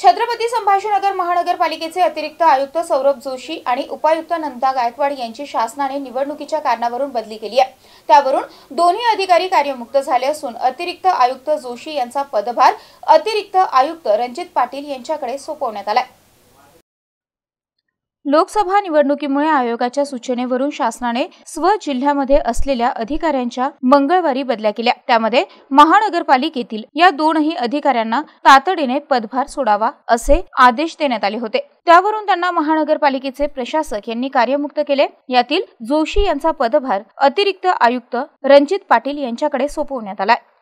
छत्रपती संभाजीनगर महानगरपालिकेचे अतिरिक्त आयुक्त सौरभ जोशी आणि उपायुक्त नंदा गायकवाड यांची शासनाने निवडणुकीच्या कारणावरून बदली केली आहे त्यावरून दोन्ही अधिकारी कार्यमुक्त झाले असून अतिरिक्त आयुक्त जोशी यांचा पदभार अतिरिक्त आयुक्त रणजित पाटील यांच्याकडे सोपवण्यात आला आहे लोकसभा निवडणुकीमुळे आयोगाच्या सूचनेवरून शासनाने स्व जिल्ह्यामध्ये असलेल्या अधिकाऱ्यांच्या मंगळवारी बदल्या केल्या त्यामध्ये महानगरपालिकेतील या दोनही अधिकाऱ्यांना तातडीने पदभार सोडावा असे आदेश देण्यात आले होते त्यावरून त्यांना महानगरपालिकेचे प्रशासक यांनी कार्यमुक्त केले यातील जोशी यांचा पदभार अतिरिक्त आयुक्त रणजित पाटील यांच्याकडे सोपवण्यात आलाय